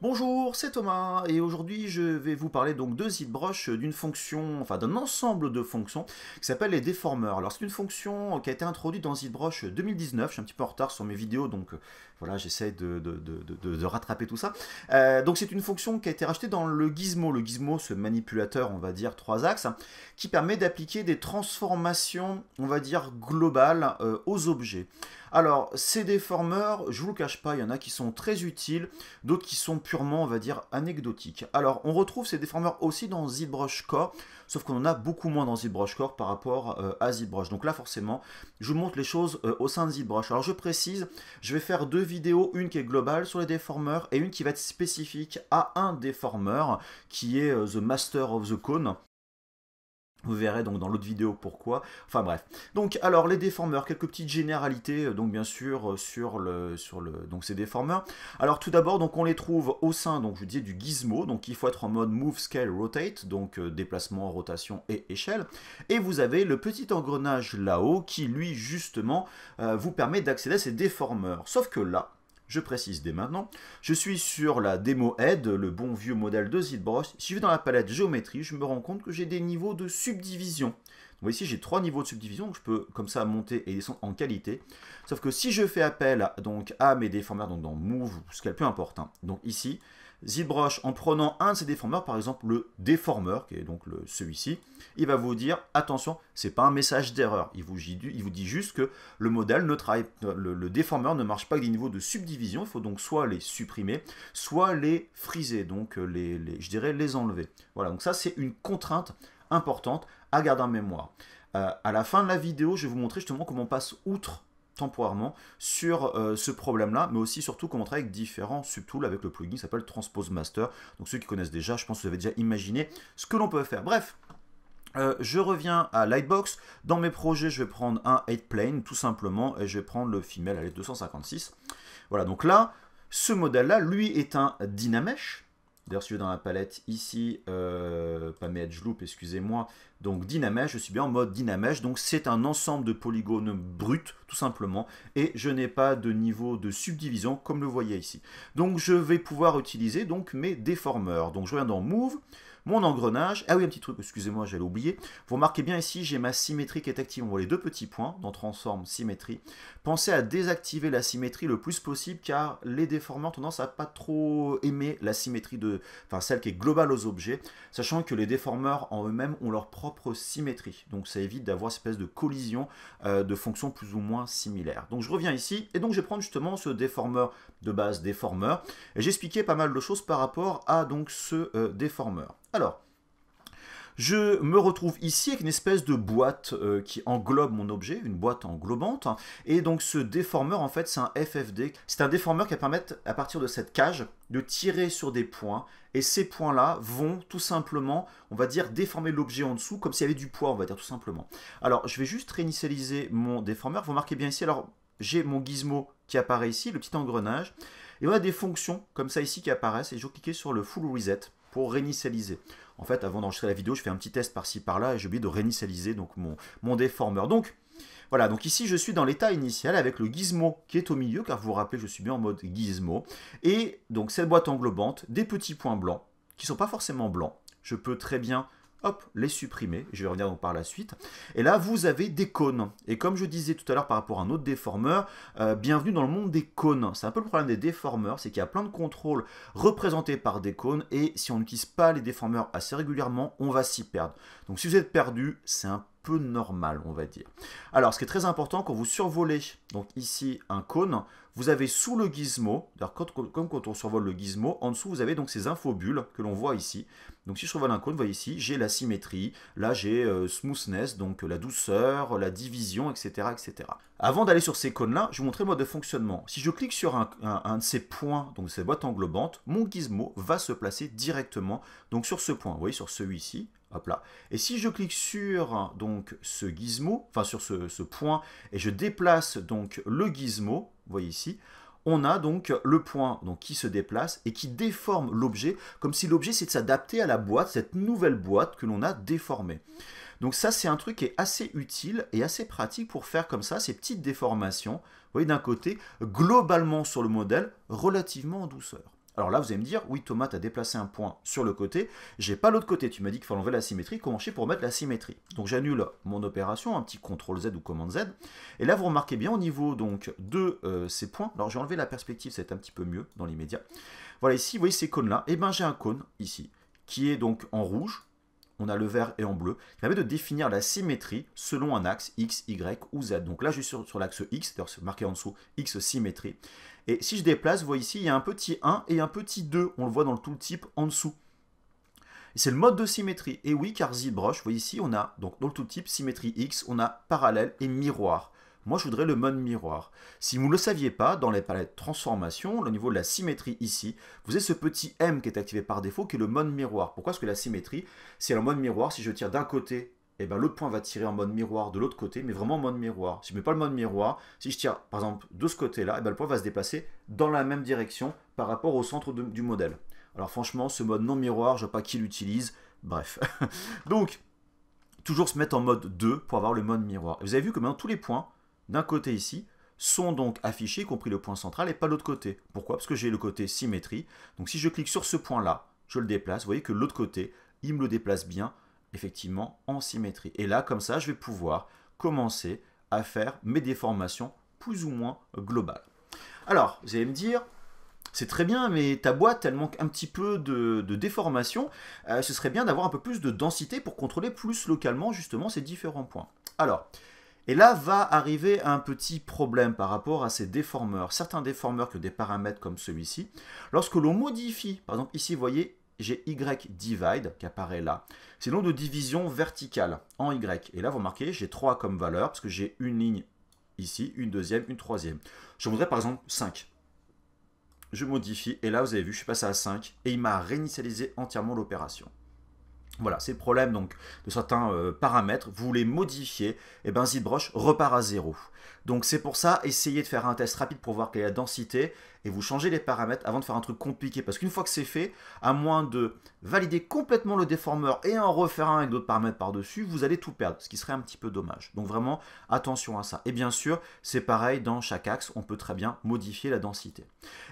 Bonjour, c'est Thomas et aujourd'hui je vais vous parler donc de ZBrush euh, d'une fonction, enfin d'un ensemble de fonctions qui s'appelle les déformeurs. Alors c'est une fonction euh, qui a été introduite dans ZBrush 2019, euh, je suis un petit peu en retard sur mes vidéos donc voilà j'essaie de, rattraper tout ça. donc c'est une fonction qui a été rachetée dans le gizmo, le gizmo ce manipulateur on va dire trois axes hein, qui permet d'appliquer des transformations on va dire globales aux objets. Alors, ces déformeurs, je vous le cache pas, il y en a qui sont très utiles, d'autres qui sont purement, on va dire, anecdotiques. Alors, on retrouve ces déformeurs aussi dans ZBrush Core, sauf qu'on en a beaucoup moins dans ZBrush Core par rapport euh, à ZBrush. Donc là, forcément, je vous montre les choses euh, au sein de ZBrush. Alors, je précise, je vais faire deux vidéos, une qui est globale sur les déformeurs et une qui va être spécifique à un déformeur, qui est euh, The Master of the Cone vous verrez donc dans l'autre vidéo pourquoi. Enfin bref. Donc alors les déformeurs, quelques petites généralités euh, donc bien sûr euh, sur le sur le donc ces déformeurs. Alors tout d'abord donc on les trouve au sein donc je disais du gizmo donc il faut être en mode move scale rotate donc euh, déplacement rotation et échelle et vous avez le petit engrenage là-haut qui lui justement vous permet d'accéder à ces déformeurs. Sauf que là je précise dès maintenant. Je suis sur la démo Head, le bon vieux modèle de ZBrush. Si je vais dans la palette géométrie, je me rends compte que j'ai des niveaux de subdivision. ici, j'ai trois niveaux de subdivision, je peux comme ça monter et descendre en qualité. Sauf que si je fais appel donc, à mes déformeurs, donc dans Move ou qu'elle peu importe, hein. donc ici, ZBrush, en prenant un de ses déformeurs, par exemple le déformeur, qui est donc celui-ci, il va vous dire, attention, ce n'est pas un message d'erreur. Il vous, il vous dit juste que le modèle ne travaille, le, déformeur ne marche pas avec des niveaux de subdivision. Il faut donc soit les supprimer, soit les friser, donc euh, les, je dirais les enlever. Voilà, donc ça c'est une contrainte importante à garder en mémoire. Euh, à la fin de la vidéo, je vais vous montrer justement comment on passe outre temporairement sur euh, ce problème-là, mais aussi surtout comment on avec différents subtools avec le plugin qui s'appelle Transpose Master. Donc ceux qui connaissent déjà, je pense que vous avez déjà imaginé ce que l'on peut faire. Bref, euh, je reviens à Lightbox. Dans mes projets, je vais prendre un 8 plane tout simplement et je vais prendre le female à 256. Voilà, donc là, ce modèle-là, lui, est un Dynamesh. D'ailleurs, si je vais dans la palette ici, euh, pas mes loop, excusez-moi, donc Dynamesh, je suis bien en mode Dynamesh, donc c'est un ensemble de polygones bruts, tout simplement, et je n'ai pas de niveau de subdivision, comme le voyez ici. Donc je vais pouvoir utiliser donc mes déformeurs. Donc je reviens dans Move, mon engrenage. Ah oui, un petit truc, excusez-moi, j'allais oublier. Vous remarquez bien ici, j'ai ma symétrie qui est active. On voit les deux petits points dans Transform, symétrie. Pensez à désactiver la symétrie le plus possible car les déformeurs ont tendance à pas trop aimer la symétrie de, enfin celle qui est globale aux objets, sachant que les déformeurs en eux-mêmes ont leur propre symétrie. Donc ça évite d'avoir cette espèce de collision euh, de fonctions plus ou moins similaires. Donc je reviens ici et donc je vais prendre justement ce déformeur de base déformeur et expliqué pas mal de choses par rapport à donc ce euh, déformeur. Alors, je me retrouve ici avec une espèce de boîte euh, qui englobe mon objet, une boîte englobante. Et donc ce déformeur, en fait, c'est un FFD. C'est un déformeur qui va permettre, à partir de cette cage, de tirer sur des points. Et ces points-là vont tout simplement, on va dire, déformer l'objet en dessous, comme s'il y avait du poids, on va dire tout simplement. Alors, je vais juste réinitialiser mon déformeur. Vous remarquez bien ici, alors j'ai mon gizmo qui apparaît ici, le petit engrenage. Et on a des fonctions comme ça ici qui apparaissent. Et je vais cliquer sur le full reset pour réinitialiser. En fait, avant d'enregistrer la vidéo, je fais un petit test par-ci par-là et j'ai oublié de réinitialiser donc mon, mon déformer. Donc, voilà, donc ici je suis dans l'état initial avec le gizmo qui est au milieu, car vous vous rappelez, je suis bien en mode gizmo. Et donc cette boîte englobante, des petits points blancs, qui ne sont pas forcément blancs. Je peux très bien hop, les supprimer. Je vais revenir par la suite. Et là, vous avez des cônes. Et comme je disais tout à l'heure par rapport à un autre déformeur, euh, bienvenue dans le monde des cônes. C'est un peu le problème des déformeurs, c'est qu'il y a plein de contrôles représentés par des cônes, et si on n'utilise pas les déformeurs assez régulièrement, on va s'y perdre. Donc si vous êtes perdu, c'est un normal, on va dire. Alors, ce qui est très important, quand vous survolez, donc ici, un cône, vous avez sous le gizmo, d'ailleurs, comme quand on survole le gizmo, en dessous, vous avez donc ces infobules que l'on voit ici. Donc, si je survole un cône, vous voyez ici, j'ai la symétrie, là, j'ai euh, smoothness, donc euh, la douceur, la division, etc., etc. Avant d'aller sur ces cônes-là, je vais vous montrer le mode de fonctionnement. Si je clique sur un, de ces points, donc ces boîtes englobantes, mon gizmo va se placer directement donc sur ce point. Vous voyez, sur celui-ci, et si je clique sur donc ce gizmo, enfin sur ce, point, et je déplace donc le gizmo, voyez ici, on a donc le point donc, qui se déplace et qui déforme l'objet, comme si l'objet c'est de s'adapter à la boîte, cette nouvelle boîte que l'on a déformée. Donc ça c'est un truc qui est assez utile et assez pratique pour faire comme ça ces petites déformations, voyez d'un côté, globalement sur le modèle, relativement en douceur. Alors là, vous allez me dire, oui, Thomas, as déplacé un point sur le côté, j'ai pas l'autre côté. Tu m'as dit qu'il fallait enlever la symétrie, comment je fais pour mettre la symétrie Donc j'annule mon opération, un petit CTRL Z ou Command Z. Et là, vous remarquez bien au niveau donc de euh, ces points, alors j'ai enlevé la perspective, c'est un petit peu mieux dans l'immédiat. Voilà, ici, vous voyez ces cônes-là, et eh bien ben j'ai un cône ici, qui est donc en rouge, on a le vert et en bleu, qui permet de définir la symétrie selon un axe X, Y ou Z. Donc là, je suis sur, l'axe X, d'ailleurs c'est marqué en dessous X symétrie. Et si je déplace, vous voyez ici, il y a un petit 1 et un petit 2. On le voit dans le tout type en dessous. c'est le mode de symétrie. Et oui, car ZBrush, vous voyez ici, on a donc dans le tout type, symétrie X, on a parallèle et miroir. Moi, je voudrais le mode miroir. Si vous ne le saviez pas, dans les palettes transformation, au niveau de la symétrie ici, vous avez ce petit M qui est activé par défaut, qui est le mode miroir. Pourquoi Parce que la symétrie, c'est le mode miroir. Si je tire d'un côté et eh ben l'autre point va tirer en mode miroir de l'autre côté, mais vraiment en mode miroir. Si je ne mets pas le mode miroir, si je tire par exemple de ce côté-là, eh ben le point va se déplacer dans la même direction par rapport au centre du modèle. Alors franchement, ce mode non miroir, je ne vois pas qui l'utilise, bref. Donc, toujours se mettre en mode 2 pour avoir le mode miroir. vous avez vu que maintenant tous les points, d'un côté ici, sont donc affichés, y compris le point central, et pas l'autre côté. Pourquoi Parce que j'ai le côté symétrie. Donc si je clique sur ce point-là, je le déplace, vous voyez que l'autre côté, il me le déplace bien effectivement en symétrie. Et là, comme ça, je vais pouvoir commencer à faire mes déformations plus ou moins globales. Alors, vous allez me dire, c'est très bien, mais ta boîte, elle manque un petit peu de, déformation. Euh, ce serait bien d'avoir un peu plus de densité pour contrôler plus localement justement ces différents points. Alors, et là va arriver un petit problème par rapport à ces déformeurs. Certains déformeurs que des paramètres comme celui-ci, lorsque l'on modifie, par exemple ici, vous voyez, j'ai Y divide qui apparaît là. C'est le de division verticale en Y. Et là, vous remarquez, j'ai 3 comme valeur parce que j'ai une ligne ici, une deuxième, une troisième. Je voudrais par exemple 5. Je modifie et là, vous avez vu, je suis passé à 5 et il m'a réinitialisé entièrement l'opération. Voilà, c'est le problème donc de certains euh, paramètres. Vous les modifiez, et eh ben ZBrush repart à zéro. Donc c'est pour ça, essayez de faire un test rapide pour voir quelle est la densité et vous changez les paramètres avant de faire un truc compliqué. Parce qu'une fois que c'est fait, à moins de valider complètement le déformeur et en refaire un avec d'autres paramètres par-dessus, vous allez tout perdre, ce qui serait un petit peu dommage. Donc vraiment, attention à ça. Et bien sûr, c'est pareil, dans chaque axe, on peut très bien modifier la densité.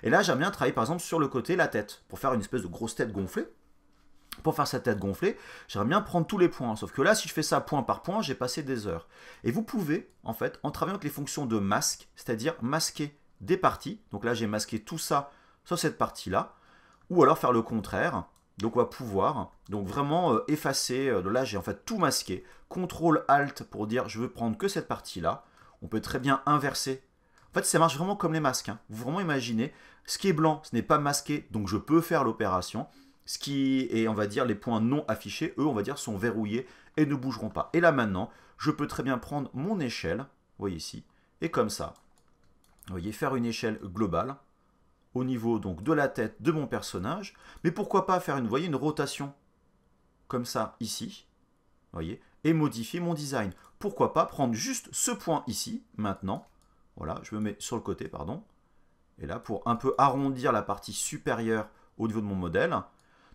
Et là, j'aime bien travailler par exemple sur le côté, la tête, pour faire une espèce de grosse tête gonflée pour faire sa tête gonflée, j'aimerais bien prendre tous les points. Sauf que là, si je fais ça point par point, j'ai passé des heures. Et vous pouvez, en fait, en travaillant avec les fonctions de masque, c'est-à-dire masquer des parties. Donc là, j'ai masqué tout ça sur cette partie-là. Ou alors faire le contraire. Donc on va pouvoir donc vraiment euh, effacer. Euh, là, j'ai en fait tout masqué. CTRL ALT pour dire je veux prendre que cette partie-là. On peut très bien inverser. En fait, ça marche vraiment comme les masques. Hein. Vous vraiment imaginez, ce qui est blanc, ce n'est pas masqué, donc je peux faire l'opération. Ce qui et on va dire les points non affichés, eux, on va dire, sont verrouillés et ne bougeront pas. Et là maintenant, je peux très bien prendre mon échelle, vous voyez ici, et comme ça, vous voyez, faire une échelle globale au niveau donc de la tête de mon personnage, mais pourquoi pas faire une, voyez, une rotation comme ça ici, voyez, et modifier mon design. Pourquoi pas prendre juste ce point ici, maintenant, voilà, je me mets sur le côté, pardon, et là, pour un peu arrondir la partie supérieure au niveau de mon modèle,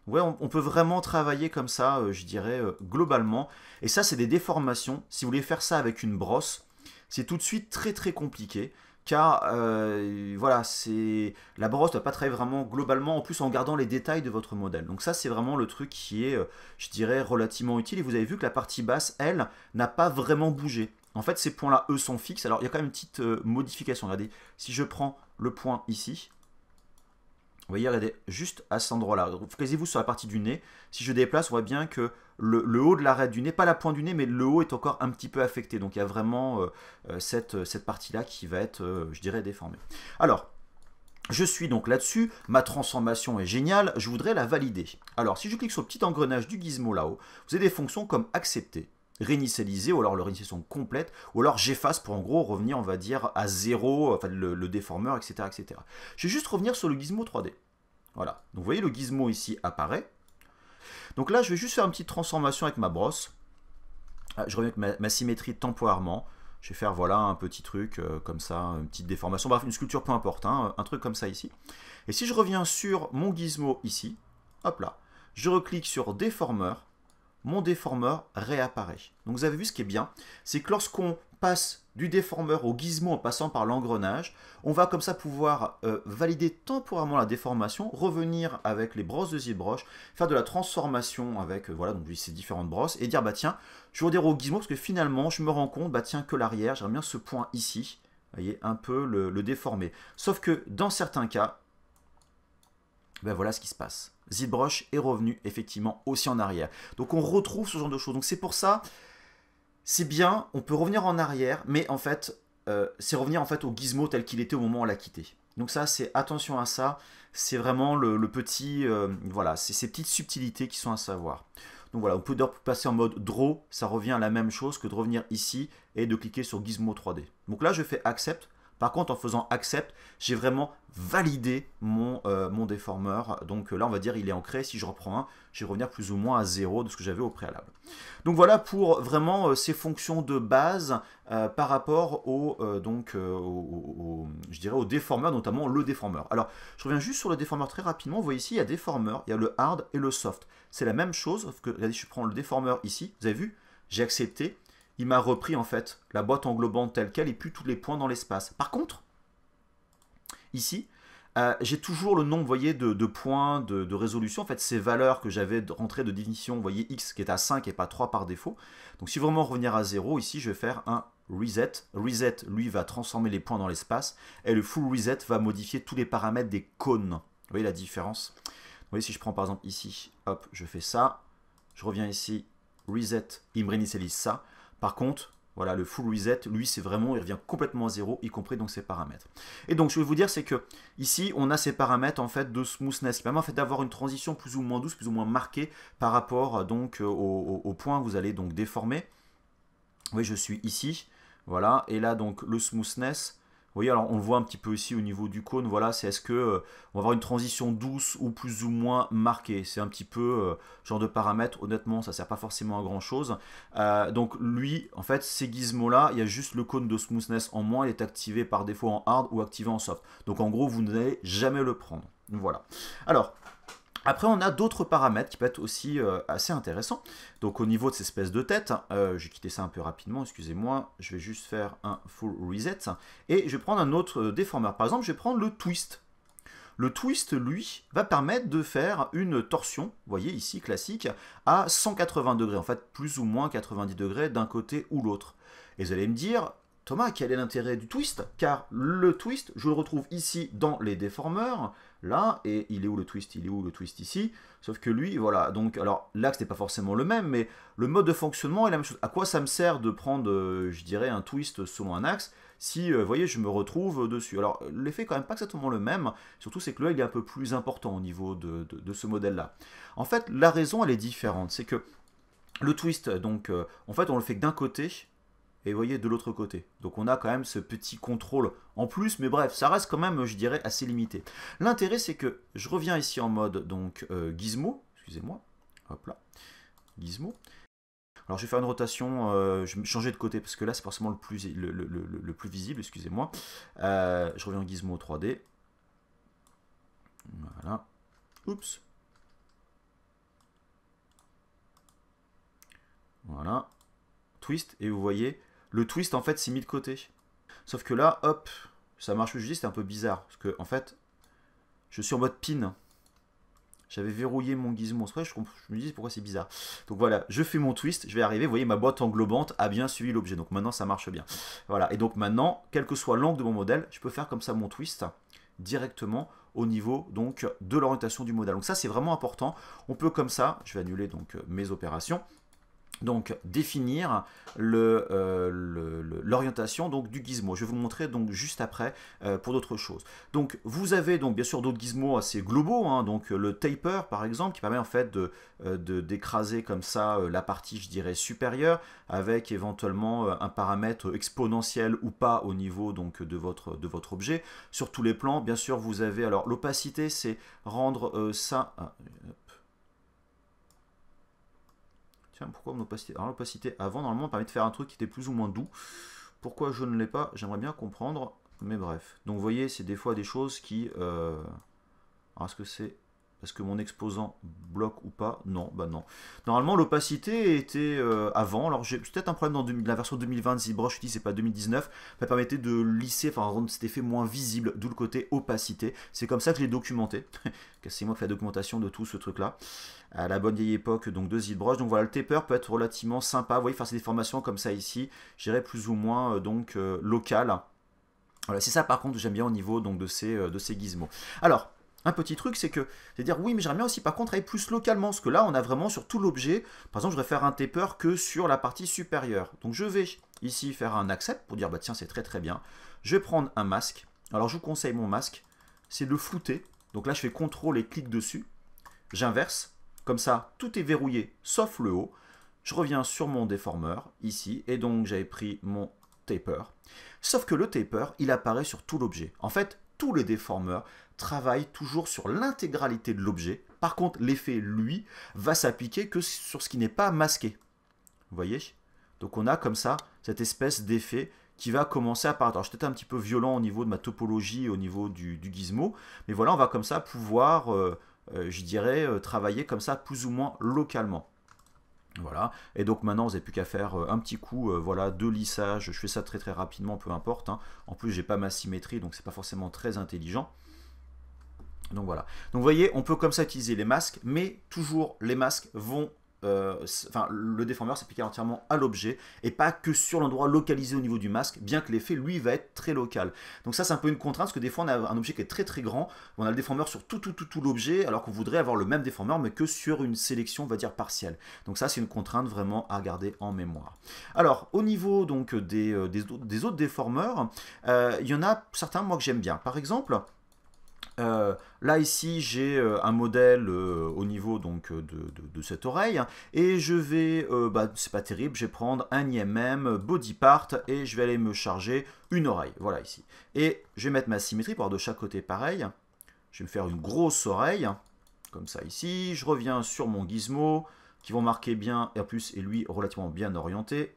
Ouais, on, peut vraiment travailler comme ça, euh, je dirais, euh, globalement. Et ça, c'est des déformations. Si vous voulez faire ça avec une brosse, c'est tout de suite très très compliqué. Car euh, voilà, c'est la brosse ne va pas travailler vraiment globalement, en plus en gardant les détails de votre modèle. Donc ça, c'est vraiment le truc qui est, je dirais, relativement utile. Et vous avez vu que la partie basse, elle, n'a pas vraiment bougé. En fait, ces points-là, eux, sont fixes. Alors, il y a quand même une petite modification. Regardez, si je prends le point ici, on va elle juste à cet endroit-là. Focalisez-vous sur la partie du nez. Si je déplace, on voit bien que le, haut de l'arête du nez, pas la pointe du nez, mais le haut est encore un petit peu affecté. Donc il y a vraiment euh, euh, cette, euh, cette partie-là qui va être, je dirais, déformée. Alors, je suis donc là-dessus, ma transformation est géniale, je voudrais la valider. Alors, si je clique sur le petit engrenage du gizmo là-haut, vous avez des fonctions comme accepter, réinitialiser, ou alors leur initialisation complète, ou alors j'efface pour en gros revenir, on va dire, à zéro, enfin le, déformeur, etc., etc. Je vais juste revenir sur le gizmo 3D. Voilà. Donc vous voyez, le gizmo ici apparaît. Donc là, je vais juste faire une petite transformation avec ma brosse. Ah, je reviens avec ma, symétrie temporairement. Je vais faire voilà un petit truc euh, comme ça, une petite déformation, bref, une sculpture, peu importe, hein, un truc comme ça ici. Et si je reviens sur mon gizmo ici, hop là, je reclique sur déformeur, mon déformeur réapparaît. Donc vous avez vu ce qui est bien, c'est que lorsqu'on passe du déformeur au gizmo en passant par l'engrenage, on va comme ça pouvoir euh, valider temporairement la déformation, revenir avec les brosses de ZBrush, faire de la transformation avec euh, voilà donc ces différentes brosses et dire bah tiens, je vais dire au gizmo parce que finalement je me rends compte bah tiens que l'arrière, j'aime bien ce point ici, voyez un peu le, le déformer. Sauf que dans certains cas, ben voilà ce qui se passe. ZBrush est revenu effectivement aussi en arrière. Donc on retrouve ce genre de choses. Donc c'est pour ça, c'est bien, on peut revenir en arrière, mais en fait, euh, c'est revenir en fait au gizmo tel qu'il était au moment où on l'a quitté. Donc ça, c'est attention à ça, c'est vraiment le, petit, euh, voilà, c'est ces petites subtilités qui sont à savoir. Donc voilà, on peut d'ailleurs passer en mode draw, ça revient à la même chose que de revenir ici et de cliquer sur gizmo 3D. Donc là, je fais accept, par contre, en faisant accept, j'ai vraiment validé mon, euh, mon déformeur. Donc euh, là, on va dire il est ancré. Si je reprends un, je vais revenir plus ou moins à zéro de ce que j'avais au préalable. Donc voilà pour euh, vraiment ces fonctions de base par rapport au, donc, je dirais au déformeur, notamment le déformeur. Alors, je reviens juste sur le déformeur très rapidement. Vous voyez ici, il y a déformeur, il y a le hard et le soft. C'est la même chose, sauf que regardez, je prends le déformeur ici, vous avez vu j'ai accepté, il m'a repris en fait la boîte englobante telle qu'elle et puis tous les points dans l'espace. Par contre, ici, euh, j'ai toujours le nombre, voyez, de, points de, résolution. En fait, ces valeurs que j'avais rentrées de définition, vous voyez, x qui est à 5 et pas 3 par défaut. Donc, si vraiment revenir à 0, ici, je vais faire un reset. Reset, lui, va transformer les points dans l'espace. Et le full reset va modifier tous les paramètres des cônes. Vous voyez la différence Vous voyez, si je prends par exemple ici, hop, je fais ça. Je reviens ici, reset, il me réinitialise ça. Par contre, voilà, le full reset, lui, c'est vraiment, il revient complètement à zéro, y compris donc ses paramètres. Et donc, je vais vous dire, c'est que ici, on a ces paramètres en fait de smoothness mais permet en fait d'avoir une transition plus ou moins douce, plus ou moins marquée par rapport euh, donc euh, au, point vous allez donc déformer. Oui, je suis ici, voilà, et là donc le smoothness, vous voyez, alors on le voit un petit peu ici au niveau du cône, voilà, c'est est-ce que euh, on va avoir une transition douce ou plus ou moins marquée. C'est un petit peu euh, genre de paramètre, honnêtement, ça sert pas forcément à grand chose. Euh, donc lui, en fait, ces gizmos-là, il y a juste le cône de smoothness en moins, il est activé par défaut en hard ou activé en soft. Donc en gros, vous n'allez jamais le prendre. Voilà. Alors, après, on a d'autres paramètres qui peuvent être aussi euh, assez intéressants. Donc, au niveau de ces espèces de têtes, hein, euh, j'ai quitté ça un peu rapidement, excusez-moi, je vais juste faire un full reset. Et je vais prendre un autre euh, déformeur. Par exemple, je vais prendre le twist. Le twist, lui, va permettre de faire une torsion, vous voyez ici, classique, à 180 degrés. En fait, plus ou moins 90 degrés d'un côté ou l'autre. Et vous allez me dire, Thomas, quel est l'intérêt du twist Car le twist, je le retrouve ici dans les déformeurs, là, et il est où le twist Il est où le twist ici Sauf que lui, voilà, donc, alors l'axe n'est pas forcément le même, mais le mode de fonctionnement est la même chose. À quoi ça me sert de prendre, euh, je dirais, un twist selon un axe si, euh, vous voyez, je me retrouve dessus Alors, l'effet quand même pas exactement le même, surtout c'est que là il est un peu plus important au niveau de, ce modèle-là. En fait, la raison, elle est différente, c'est que le twist, donc, euh, en fait, on le fait d'un côté, et vous voyez de l'autre côté. Donc on a quand même ce petit contrôle en plus, mais bref, ça reste quand même, je dirais, assez limité. L'intérêt, c'est que je reviens ici en mode donc euh, gizmo, excusez-moi, hop là, gizmo. Alors je vais faire une rotation, euh, je vais changer de côté parce que là c'est forcément le plus, plus visible, excusez-moi. Euh, je reviens en gizmo 3D. Voilà. Oups. Voilà. Twist, et vous voyez, le twist en fait s'est mis de côté. Sauf que là, hop, ça marche juste Je dis c'était un peu bizarre. Parce que en fait, je suis en mode pin. J'avais verrouillé mon gizmo. Je, je me dis pourquoi c'est bizarre. Donc voilà, je fais mon twist, je vais arriver. Vous voyez, ma boîte englobante a bien suivi l'objet. Donc maintenant, ça marche bien. Voilà. Et donc maintenant, quel que soit l'angle de mon modèle, je peux faire comme ça mon twist directement au niveau donc de l'orientation du modèle. Donc ça, c'est vraiment important. On peut comme ça, je vais annuler donc euh, mes opérations donc définir euh, l'orientation donc du gizmo. Je vais vous montrer donc juste après euh, pour d'autres choses. Donc vous avez donc bien sûr d'autres gizmos assez globaux, hein. donc le taper par exemple qui permet en fait de euh, d'écraser comme ça la partie je dirais supérieure avec éventuellement un paramètre exponentiel ou pas au niveau donc de votre de votre objet. Sur tous les plans bien sûr vous avez alors l'opacité c'est rendre ça pourquoi mon opacité Alors l'opacité avant, normalement, permet de faire un truc qui était plus ou moins doux. Pourquoi je ne l'ai pas J'aimerais bien comprendre, mais bref. Donc vous voyez, c'est des fois des choses qui... Euh, alors est-ce que c'est est-ce que mon exposant bloque ou pas Non, bah non. Normalement, l'opacité était euh, avant. Alors, j'ai peut-être un problème dans la version 2020 de ZBrush, je dis c'est pas 2019. Ça permettait de lisser, enfin, rendre cet effet moins visible, d'où le côté opacité. C'est comme ça que je l'ai documenté. Cassez-moi fais la documentation de tout ce truc-là. À la bonne vieille époque, donc, de ZBrush. Donc voilà, le taper peut être relativement sympa. Vous voyez, faire ces déformations comme ça ici, j'irai plus ou moins, euh, donc, euh, local. Voilà, c'est ça par contre j'aime bien au niveau donc, de, ces, de ces gizmos. Alors, un petit truc, c'est que, c'est-à-dire, oui, mais j'aimerais aussi, par contre, aller plus localement, parce que là, on a vraiment sur tout l'objet, par exemple, je vais faire un taper que sur la partie supérieure. Donc, je vais ici faire un accept pour dire, bah tiens, c'est très très bien. Je vais prendre un masque. Alors, je vous conseille mon masque, c'est de le flouter. Donc là, je fais contrôle et clique dessus. J'inverse. Comme ça, tout est verrouillé, sauf le haut. Je reviens sur mon déformeur, ici, et donc j'avais pris mon taper. Sauf que le taper, il apparaît sur tout l'objet. En fait, tous les déformeurs travaille toujours sur l'intégralité de l'objet. Par contre, l'effet, lui, va s'appliquer que sur ce qui n'est pas masqué. Vous voyez Donc on a comme ça cette espèce d'effet qui va commencer à partir. Alors, j'étais un petit peu violent au niveau de ma topologie, au niveau du, gizmo, mais voilà, on va comme ça pouvoir, euh, euh, je dirais, euh, travailler comme ça plus ou moins localement. Voilà, et donc maintenant vous n'avez plus qu'à faire un petit coup voilà, de lissage, je fais ça très très rapidement, peu importe. Hein. En plus j'ai pas ma symétrie, donc c'est pas forcément très intelligent. Donc voilà. Donc vous voyez, on peut comme ça utiliser les masques, mais toujours les masques vont euh, enfin, le déformeur s'applique entièrement à l'objet et pas que sur l'endroit localisé au niveau du masque, bien que l'effet lui va être très local. Donc ça c'est un peu une contrainte parce que des fois on a un objet qui est très très grand, on a le déformeur sur tout tout tout l'objet alors qu'on voudrait avoir le même déformeur mais que sur une sélection on va dire partielle. Donc ça c'est une contrainte vraiment à garder en mémoire. Alors au niveau donc des, euh, des, autres déformeurs, euh, il y en a certains moi que j'aime bien. Par exemple, euh, là ici j'ai euh, un modèle euh, au niveau donc de, cette oreille hein, et je vais, bah, c'est pas terrible, je vais prendre un IMM body part et je vais aller me charger une oreille, voilà ici. Et je vais mettre ma symétrie pour avoir de chaque côté pareil. Je vais me faire une grosse oreille, hein, comme ça ici. Je reviens sur mon gizmo qui vont marquer bien R+, et lui relativement bien orienté.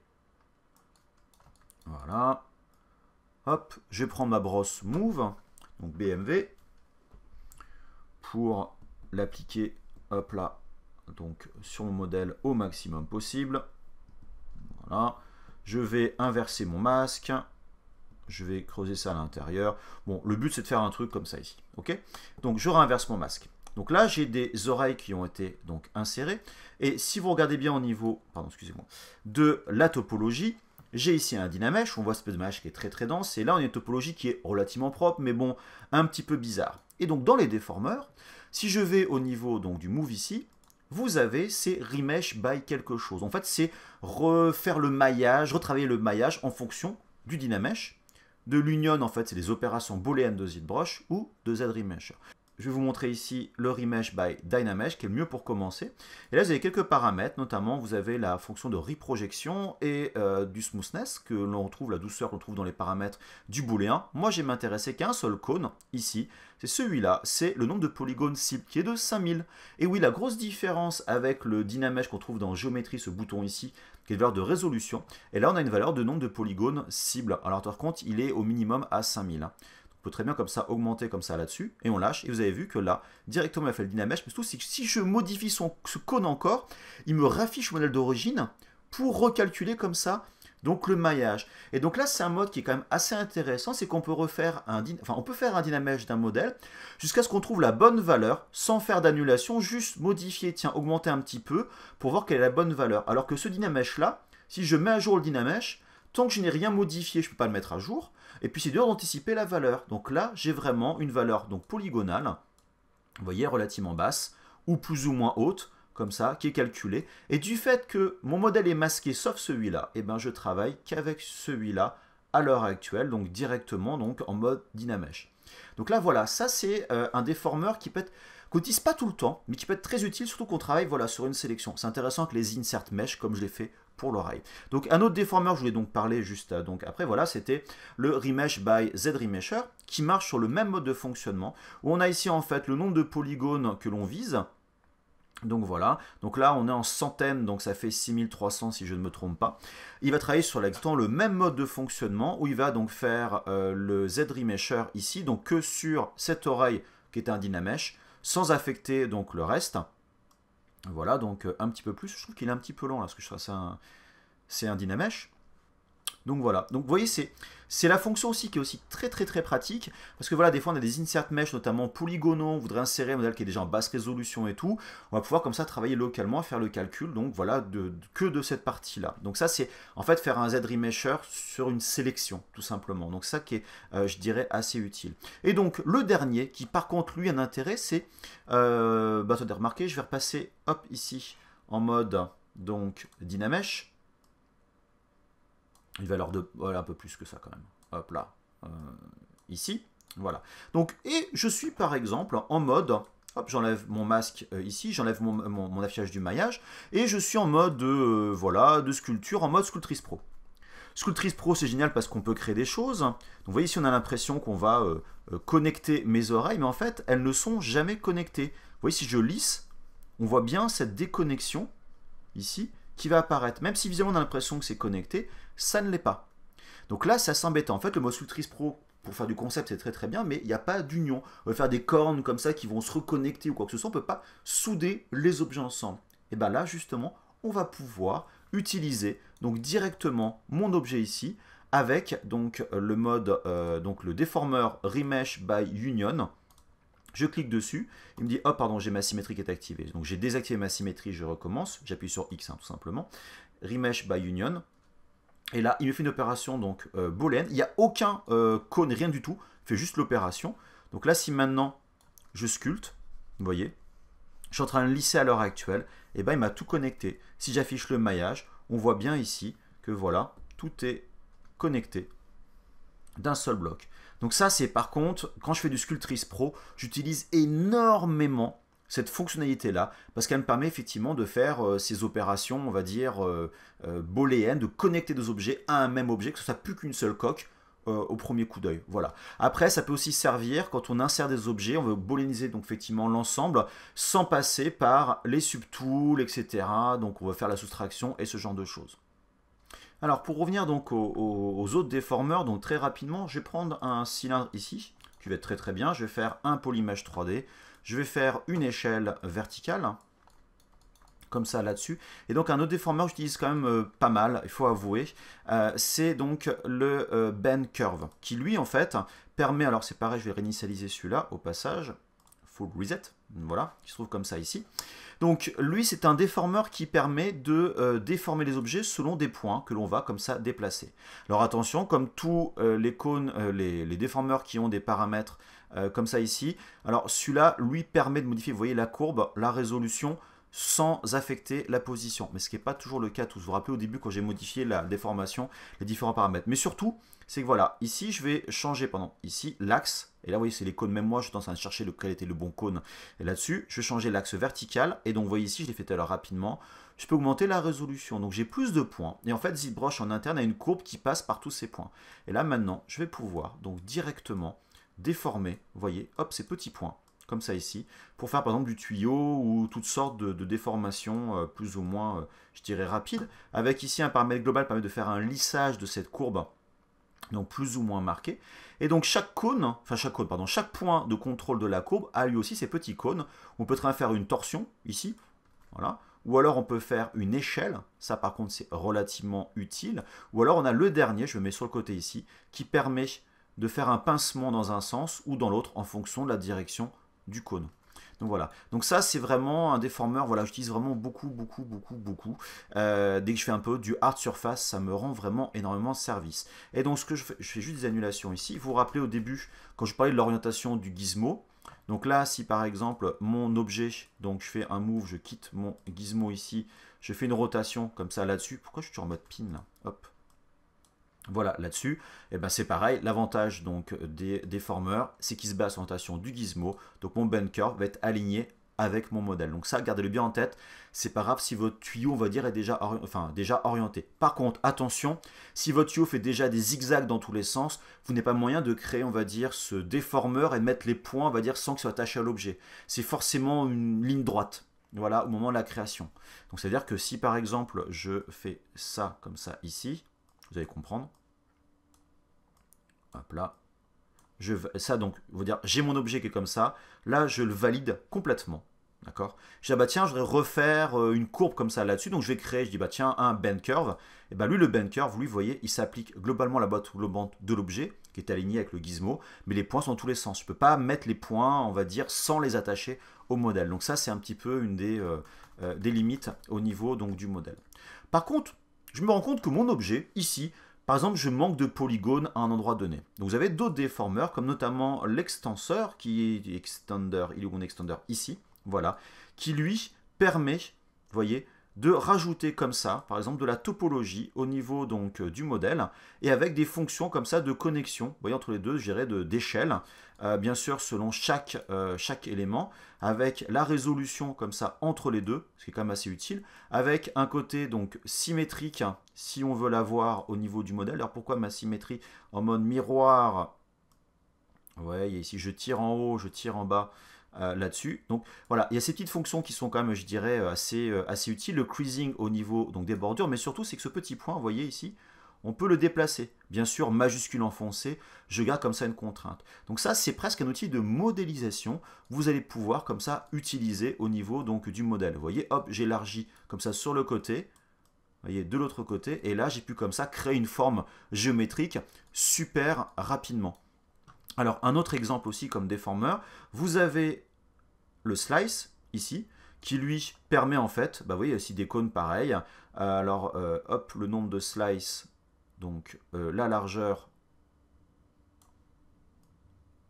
Voilà. Hop, je prends ma brosse Move, donc BMW pour l'appliquer, hop là, donc sur mon modèle au maximum possible. Voilà. Je vais inverser mon masque. Je vais creuser ça à l'intérieur. Bon, le but, c'est de faire un truc comme ça ici. OK Donc, je réinverse mon masque. Donc là, j'ai des oreilles qui ont été donc insérées. Et si vous regardez bien au niveau pardon, excusez-moi, de la topologie, j'ai ici un dynamèche. On voit ce peu de qui est très très dense. Et là, on est une topologie qui est relativement propre, mais bon, un petit peu bizarre. Et donc dans les déformeurs, si je vais au niveau donc, du move ici, vous avez ces remesh by quelque chose. En fait, c'est refaire le maillage, retravailler le maillage en fonction du dynamesh. De l'union, en fait, c'est les opérations booléennes de ZBrush ou de ZRemesh je vais vous montrer ici le remesh by Dynamesh qui est le mieux pour commencer. Et là, vous avez quelques paramètres, notamment vous avez la fonction de reprojection et euh, du smoothness que l'on retrouve, la douceur qu'on trouve dans les paramètres du booléen. Moi, j'ai m'intéressé qu'à un seul cône ici, c'est celui-là, c'est le nombre de polygones cible qui est de 5000. Et oui, la grosse différence avec le Dynamesh qu'on trouve dans géométrie, ce bouton ici, qui est une valeur de résolution, et là on a une valeur de nombre de polygones cible. Alors, par contre, il est au minimum à 5000 peut très bien comme ça augmenter comme ça là-dessus, et on lâche, et vous avez vu que là, directement il a fait le dynamèche, mais surtout si je modifie son, ce cône encore, il me raffiche le modèle d'origine pour recalculer comme ça donc le maillage. Et donc là, c'est un mode qui est quand même assez intéressant, c'est qu'on peut refaire un, enfin, on peut faire un dynamèche d'un modèle jusqu'à ce qu'on trouve la bonne valeur sans faire d'annulation, juste modifier, tiens, augmenter un petit peu pour voir quelle est la bonne valeur. Alors que ce dynamèche là, si je mets à jour le dynamèche, Tant que je n'ai rien modifié, je ne peux pas le mettre à jour. Et puis c'est dur d'anticiper la valeur. Donc là, j'ai vraiment une valeur donc polygonale, vous voyez, relativement basse, ou plus ou moins haute, comme ça, qui est calculée. Et du fait que mon modèle est masqué, sauf celui-là, et eh ben, je travaille qu'avec celui-là à l'heure actuelle, donc directement donc en mode Dynamesh. Donc là, voilà, ça c'est euh, un déformeur qui peut être qu'on pas tout le temps, mais qui peut être très utile, surtout qu'on travaille voilà, sur une sélection. C'est intéressant que les insert mesh, comme je l'ai fait pour l'oreille. Donc un autre déformeur, je voulais donc parler juste euh, donc après, voilà, c'était le Remesh by Z-Remesher, qui marche sur le même mode de fonctionnement, où on a ici en fait le nombre de polygones que l'on vise, donc voilà, donc là on est en centaines, donc ça fait 6300 si je ne me trompe pas. Il va travailler sur le même mode de fonctionnement où il va donc faire euh, le Z-Remesher ici, donc que sur cette oreille qui est un dynamesh, sans affecter donc le reste. Voilà, donc euh, un petit peu plus. Je trouve qu'il est un petit peu lent là, parce que je Un... C'est un Dynamesh. Donc voilà. Donc vous voyez, c'est la fonction aussi qui est aussi très très très pratique parce que voilà, des fois on a des insert mesh notamment polygonaux, on voudrait insérer un modèle qui est déjà en basse résolution et tout. On va pouvoir comme ça travailler localement, faire le calcul, donc voilà, que de cette partie-là. Donc ça c'est en fait faire un Z-remesher sur une sélection tout simplement. Donc ça qui est, euh, je dirais, assez utile. Et donc le dernier qui par contre lui a un intérêt, c'est, euh, bah, remarqué, je vais repasser hop ici en mode donc Dynamesh une valeur de voilà, un peu plus que ça quand même. Hop là, euh, ici, voilà. Donc, et je suis par exemple en mode, hop, j'enlève mon masque euh, ici, j'enlève mon, affichage du maillage, et je suis en mode, euh, voilà, de sculpture, en mode Sculptrice Pro. Sculptrice Pro, c'est génial parce qu'on peut créer des choses. Donc, vous voyez ici, on a l'impression qu'on va connecter mes oreilles, mais en fait, elles ne sont jamais connectées. Vous voyez, si je lisse, on voit bien cette déconnexion, ici, qui va apparaître. Même si visiblement on a l'impression que c'est connecté, ça ne l'est pas. Donc là, ça s'embête. En fait, le Mosultris Pro, pour faire du concept, c'est très très bien, mais il n'y a pas d'union. On va faire des cornes comme ça qui vont se reconnecter ou quoi que ce soit. On ne peut pas souder les objets ensemble. Et bien là, justement, on va pouvoir utiliser donc directement mon objet ici avec donc le mode euh, donc le déformeur remesh by union je clique dessus, il me dit, oh pardon, j'ai ma symétrie qui est activée. Donc j'ai désactivé ma symétrie, je recommence, j'appuie sur X hein, tout simplement. Remesh by Union. Et là, il me fait une opération donc euh, boolean. Il n'y a aucun euh, cône, rien du tout. Il fait juste l'opération. Donc là, si maintenant je sculpte, vous voyez, je suis en train de lisser à l'heure actuelle, et eh ben il m'a tout connecté. Si j'affiche le maillage, on voit bien ici que voilà, tout est connecté d'un seul bloc. Donc ça, c'est par contre, quand je fais du Sculptrice Pro, j'utilise énormément cette fonctionnalité-là, parce qu'elle me permet effectivement de faire euh, ces opérations, on va dire, euh, euh booléennes, de connecter deux objets à un même objet, que ce soit plus qu'une seule coque, euh, au premier coup d'œil. Voilà. Après, ça peut aussi servir quand on insère des objets, on veut booléniser donc effectivement l'ensemble sans passer par les subtools, etc. Donc on va faire la soustraction et ce genre de choses. Alors pour revenir donc aux, autres déformeurs, donc très rapidement, je vais prendre un cylindre ici, qui va être très très bien. Je vais faire un polymage 3D. Je vais faire une échelle verticale, comme ça là-dessus. Et donc un autre déformeur que j'utilise quand même euh, pas mal, il faut avouer, euh, c'est donc le euh, bend curve, qui lui en fait permet, alors c'est pareil, je vais réinitialiser celui-là au passage, Full Reset, voilà, qui se trouve comme ça ici. Donc lui, c'est un déformeur qui permet de euh, déformer les objets selon des points que l'on va comme ça déplacer. Alors attention, comme tous euh, les cônes, euh, les, les, déformeurs qui ont des paramètres comme ça ici, alors celui-là lui permet de modifier, vous voyez la courbe, la résolution, sans affecter la position. Mais ce qui n'est pas toujours le cas. Vous vous rappelez au début quand j'ai modifié la déformation, les différents paramètres. Mais surtout, c'est que voilà, ici je vais changer, pendant ici l'axe. Et là, vous voyez, c'est les cônes. Même moi, je suis en train de chercher lequel était le bon cône. Et là-dessus, je vais changer l'axe vertical. Et donc, vous voyez ici, je l'ai fait tout à l'heure rapidement. Je peux augmenter la résolution. Donc, j'ai plus de points. Et en fait, ZBrush en interne a une courbe qui passe par tous ces points. Et là, maintenant, je vais pouvoir donc directement déformer, voyez, hop, ces petits points comme ça ici, pour faire par exemple du tuyau ou toutes sortes de, déformations euh, plus ou moins, euh, je dirais, rapides. Avec ici un paramètre global permet de faire un lissage de cette courbe, donc plus ou moins marqué. Et donc chaque cône, enfin chaque cône, pardon, chaque point de contrôle de la courbe a lui aussi ses petits cônes. On peut très bien faire une torsion ici, voilà. Ou alors on peut faire une échelle, ça par contre c'est relativement utile. Ou alors on a le dernier, je le mets sur le côté ici, qui permet de faire un pincement dans un sens ou dans l'autre en fonction de la direction du cône. Donc voilà. Donc ça, c'est vraiment un déformeur. Voilà, j'utilise vraiment beaucoup, beaucoup, beaucoup, beaucoup. Euh, dès que je fais un peu du hard surface, ça me rend vraiment énormément service. Et donc ce que je fais, je fais juste des annulations ici. Vous vous rappelez au début, quand je parlais de l'orientation du gizmo. Donc là, si par exemple mon objet, donc je fais un move, je quitte mon gizmo ici, je fais une rotation comme ça là-dessus. Pourquoi je suis en mode pin là Hop. Voilà, là-dessus, Et eh ben c'est pareil, l'avantage donc des, déformeurs, c'est qu'ils se basent sur l'orientation du gizmo, donc mon bunker va être aligné avec mon modèle. Donc ça, gardez-le bien en tête, c'est pas grave si votre tuyau, on va dire, est déjà, enfin, déjà orienté. Par contre, attention, si votre tuyau fait déjà des zigzags dans tous les sens, vous n'avez pas moyen de créer, on va dire, ce déformeur et de mettre les points, on va dire, sans que ça soit attaché à l'objet. C'est forcément une ligne droite voilà, au moment de la création. Donc, c'est-à-dire que si par exemple, je fais ça comme ça ici, vous allez comprendre. Hop là. Je, ça donc, vous dire, j'ai mon objet qui est comme ça. Là, je le valide complètement. D'accord Je dis, ah bah tiens, je vais refaire euh, une courbe comme ça là-dessus. Donc je vais créer, je dis, bah tiens, un bend curve. Et bah lui, le bend curve, lui, vous voyez, il s'applique globalement la boîte globante de l'objet, qui est aligné avec le gizmo, mais les points sont dans tous les sens. Je peux pas mettre les points, on va dire, sans les attacher au modèle. Donc ça, c'est un petit peu une des, euh, euh, des limites au niveau donc, du modèle. Par contre, je me rends compte que mon objet, ici, par exemple, je manque de polygones à un endroit donné. Donc vous avez d'autres déformeurs, comme notamment l'extenseur, qui est extender, il est extender ici, voilà, qui lui permet, vous voyez, de rajouter comme ça, par exemple, de la topologie au niveau donc euh, du modèle, et avec des fonctions comme ça de connexion, voyez, entre les deux, je dirais, d'échelle, euh, bien sûr, selon chaque, euh, chaque élément, avec la résolution comme ça entre les deux, ce qui est quand même assez utile, avec un côté donc symétrique, si on veut l'avoir au niveau du modèle. Alors pourquoi ma symétrie en mode miroir voyez ici je tire en haut, je tire en bas, euh, là-dessus. Donc voilà, il y a ces petites fonctions qui sont quand même, je dirais, euh, assez, euh, assez utiles. Le creasing au niveau donc, des bordures, mais surtout, c'est que ce petit point, vous voyez ici, on peut le déplacer. Bien sûr, majuscule enfoncé je garde comme ça une contrainte. Donc ça, c'est presque un outil de modélisation. Vous allez pouvoir comme ça utiliser au niveau donc du modèle. Vous voyez, hop, j'élargis comme ça sur le côté. Vous voyez, de l'autre côté. Et là, j'ai pu comme ça créer une forme géométrique super rapidement. Alors un autre exemple aussi comme déformeur, vous avez le slice ici qui lui permet en fait, bah voyez voyez aussi des cônes pareils. Euh, alors euh, hop, le nombre de slices, donc euh, la largeur,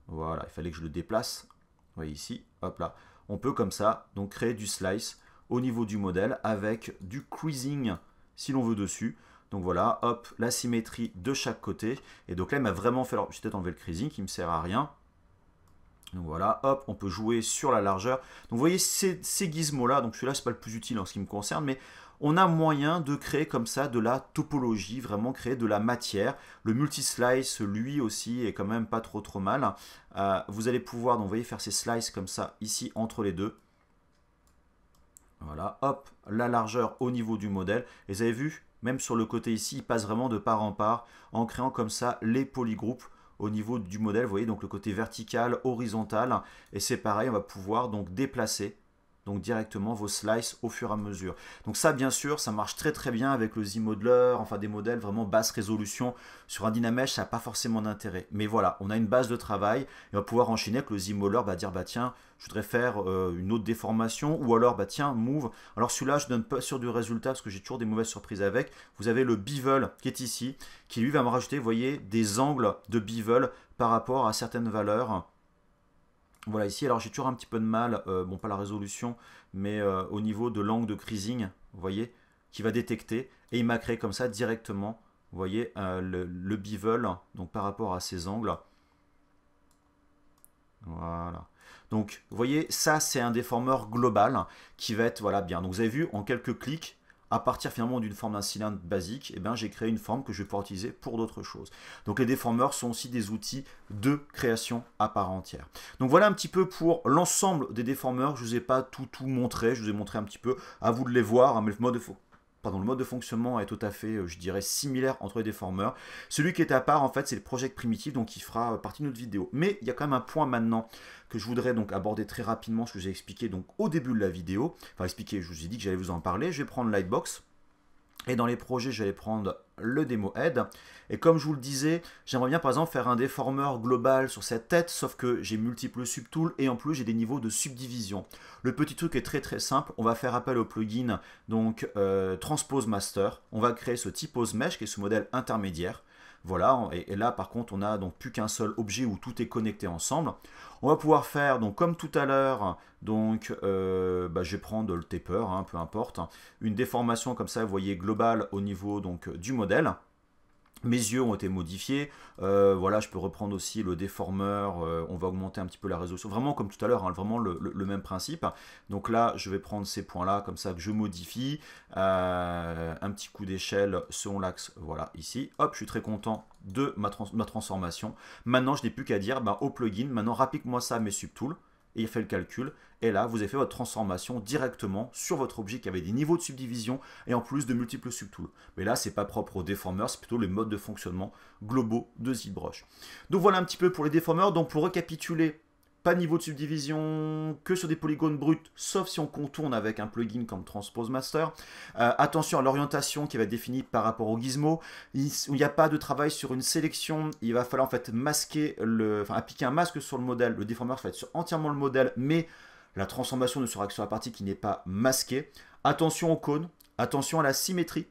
voilà, il fallait que je le déplace, vous voyez ici, hop là. On peut comme ça donc créer du slice au niveau du modèle avec du creasing si l'on veut dessus. Donc voilà, hop, la symétrie de chaque côté. Et donc là, il m'a vraiment fait... Alors, j'ai peut-être enlevé le creasing qui me sert à rien. Donc voilà, hop, on peut jouer sur la largeur. Donc vous voyez, ces, ces gizmos-là, donc celui-là, c'est pas le plus utile en ce qui me concerne, mais on a moyen de créer comme ça de la topologie, vraiment créer de la matière. Le multi-slice, lui aussi, est quand même pas trop trop mal. Euh, vous allez pouvoir, donc vous voyez, faire ces slices comme ça, ici, entre les deux. Voilà, hop, la largeur au niveau du modèle. Et vous avez vu, même sur le côté ici, il passe vraiment de part en part en créant comme ça les polygroupes au niveau du modèle. Vous voyez donc le côté vertical, horizontal. Et c'est pareil, on va pouvoir donc déplacer donc directement vos slices au fur et à mesure. Donc ça bien sûr ça marche très très bien avec le Z-Modeler, enfin des modèles vraiment basse résolution. Sur un Dynamesh ça n'a pas forcément d'intérêt. Mais voilà, on a une base de travail et on va pouvoir enchaîner avec le Z-Modeler, bah, dire bah tiens je voudrais faire euh, une autre déformation ou alors bah tiens move. Alors celui-là je ne donne pas sur du résultat parce que j'ai toujours des mauvaises surprises avec. Vous avez le bevel qui est ici qui lui va me rajouter vous voyez des angles de bevel par rapport à certaines valeurs voilà, ici, alors j'ai toujours un petit peu de mal, euh, bon, pas la résolution, mais euh, au niveau de l'angle de creasing, vous voyez, qui va détecter, et il m'a créé comme ça directement, vous voyez, euh, le, le, bevel, donc par rapport à ces angles. Voilà. Donc, vous voyez, ça, c'est un déformeur global qui va être, voilà, bien. Donc, vous avez vu, en quelques clics, à partir finalement d'une forme d'un cylindre basique, eh ben, j'ai créé une forme que je vais pouvoir utiliser pour d'autres choses. Donc les déformeurs sont aussi des outils de création à part entière. Donc voilà un petit peu pour l'ensemble des déformeurs. Je ne vous ai pas tout, tout montré, je vous ai montré un petit peu, à vous de les voir, hein, mais le mode de faux pardon, le mode de fonctionnement est tout à fait, euh, je dirais, similaire entre les déformeurs. Celui qui est à part, en fait, c'est le Project Primitif, donc il fera euh, partie de notre vidéo. Mais il y a quand même un point maintenant que je voudrais donc aborder très rapidement, ce que j'ai expliqué donc au début de la vidéo. Enfin, expliqué, je vous ai dit que j'allais vous en parler. Je vais prendre Lightbox. Et dans les projets, je vais prendre le démo head. Et comme je vous le disais, j'aimerais bien par exemple faire un déformeur global sur cette tête, sauf que j'ai multiples subtools et en plus j'ai des niveaux de subdivision. Le petit truc est très très simple, on va faire appel au plugin donc euh, Transpose Master, on va créer ce typos mesh qui est ce modèle intermédiaire. Voilà, et, là par contre on a donc plus qu'un seul objet où tout est connecté ensemble. On va pouvoir faire, donc comme tout à l'heure, donc euh, bah, je vais prendre le taper, hein, peu importe, une déformation comme ça, vous voyez, globale au niveau donc, du modèle mes yeux ont été modifiés. Euh, voilà, je peux reprendre aussi le déformeur. Euh, on va augmenter un petit peu la résolution. Vraiment comme tout à l'heure, hein, vraiment le, même principe. Donc là, je vais prendre ces points-là comme ça que je modifie. Euh, un petit coup d'échelle selon l'axe. Voilà, ici. Hop, je suis très content de ma, transformation. Maintenant, je n'ai plus qu'à dire ben, au plugin. Maintenant, rapplique-moi ça à mes subtools et il fait le calcul. Et là, vous avez fait votre transformation directement sur votre objet qui avait des niveaux de subdivision et en plus de multiples subtools. Mais là, c'est pas propre aux déformeurs, c'est plutôt les modes de fonctionnement globaux de ZBrush. Donc voilà un petit peu pour les déformeurs. Donc pour récapituler pas niveau de subdivision, que sur des polygones bruts, sauf si on contourne avec un plugin comme Transpose Master. Euh, attention à l'orientation qui va être définie par rapport au gizmo. Il n'y a pas de travail sur une sélection, il va falloir en fait masquer, le, enfin appliquer un masque sur le modèle. Le déformeur va être sur entièrement le modèle, mais la transformation ne sera que sur la partie qui n'est pas masquée. Attention au cône, attention à la symétrie.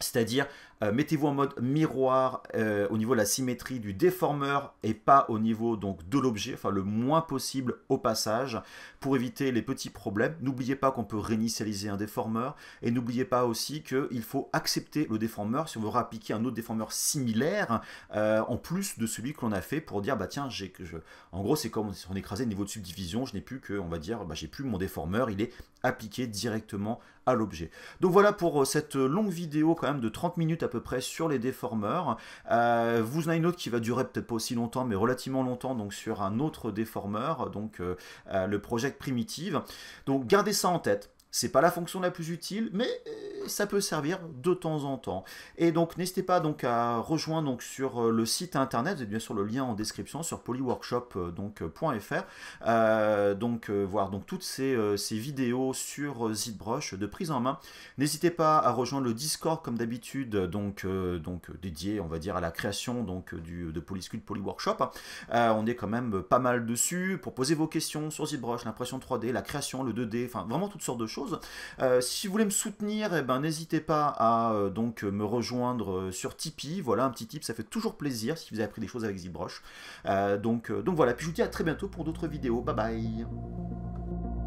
C'est-à-dire, euh, mettez-vous en mode miroir euh, au niveau de la symétrie du déformeur et pas au niveau donc de l'objet, enfin le moins possible au passage, pour éviter les petits problèmes. N'oubliez pas qu'on peut réinitialiser un déformeur et n'oubliez pas aussi qu'il faut accepter le déformeur si on veut appliquer un autre déformeur similaire euh, en plus de celui que l'on a fait pour dire bah tiens j'ai que en gros c'est comme si on écrasait le niveau de subdivision je n'ai plus que on va dire bah, j'ai plus mon déformeur il est appliqué directement à l'objet. Donc voilà pour euh, cette longue vidéo quand même de 30 minutes à peu près sur les déformeurs. Euh, vous en avez une autre qui va durer peut-être pas aussi longtemps mais relativement longtemps donc sur un autre déformeur donc le projet primitive. Donc gardez ça en tête. C'est pas la fonction la plus utile, mais euh, ça peut servir de temps en temps. Et donc n'hésitez pas donc à rejoindre donc sur euh, le site internet, vous avez bien sûr le lien en description sur polyworkshop.fr, euh, donc euh, voir donc toutes ces, vidéos sur ZBrush de prise en main. N'hésitez pas à rejoindre le Discord comme d'habitude, donc, donc dédié on va dire à la création donc du, de Polysculpt Polyworkshop. Hein. on est quand même pas mal dessus pour poser vos questions sur ZBrush, l'impression 3D, la création, le 2D, enfin vraiment toutes sortes de choses. si vous voulez me soutenir, et eh ben n'hésitez pas à euh, donc euh, me rejoindre euh, sur Tipeee. Voilà un petit tip, ça fait toujours plaisir si vous avez appris des choses avec ZBrush. donc, donc voilà, puis je vous dis à très bientôt pour d'autres vidéos. Bye bye